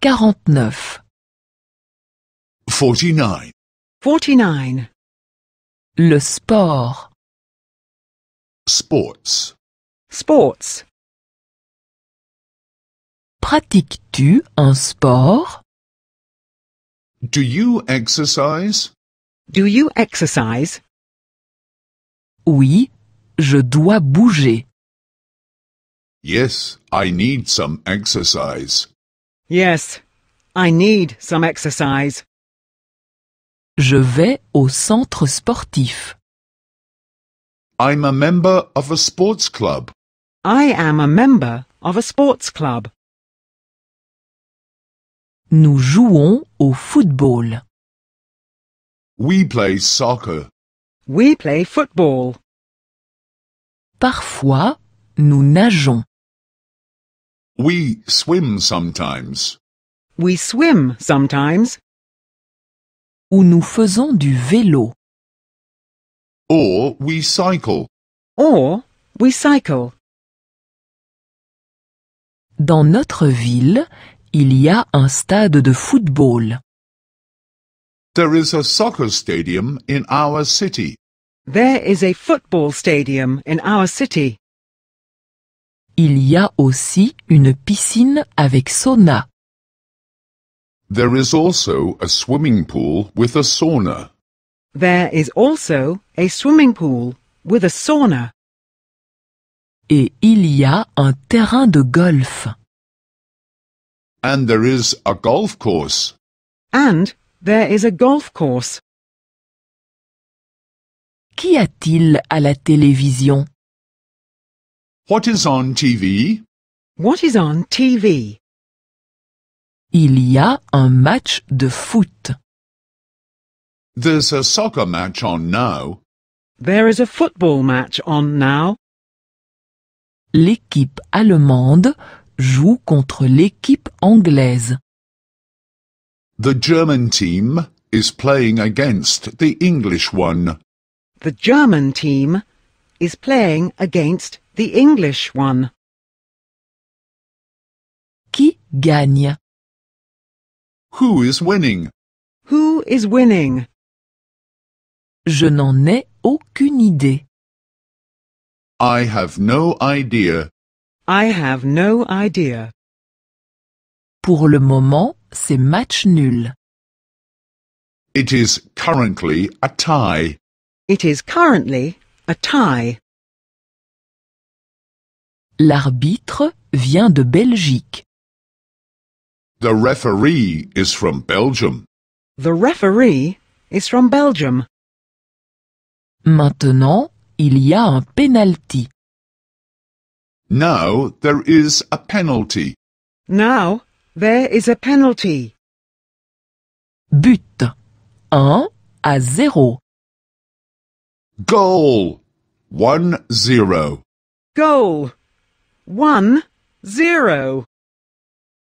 49 49 nine Le sport Sports Sports Pratiques-tu un sport Do you exercise Do you exercise Oui, je dois bouger. Yes, I need some exercise. Yes, I need some exercise. Je vais au centre sportif. I'm a member of a sports club. I am a member of a sports club. Nous jouons au football. We play soccer. We play football. Parfois, nous nageons. We swim sometimes. We swim sometimes. Ou nous faisons du vélo. Or we cycle. Or we cycle. Dans notre ville, il y a un stade de football. There is a soccer stadium in our city. There is a football stadium in our city. Il y a aussi une piscine avec sauna. There is also a swimming pool with a sauna. There is also a swimming pool with a sauna. Et il y a un terrain de golf. And there is a golf course. And there is a golf course. Qui a-t-il à la télévision What is on TV? What is on TV? Il y a un match de foot. There's a soccer match on now. There is a football match on now. L'équipe allemande joue contre l'équipe anglaise. The German team is playing against the English one. The German team is playing against the English one. Qui gagne? Who is winning? Who is winning? Je n'en ai aucune idée. I have no idea. I have no idea. Pour le moment, c'est match nul. It is currently a tie. It is currently a tie. L'arbitre vient de Belgique. The referee is from Belgium. The referee is from Belgium. Maintenant, il y a un penalty. Now there is a penalty. Now there is a penalty. But 1 à 0. Goal 1-0. Goal one, zero.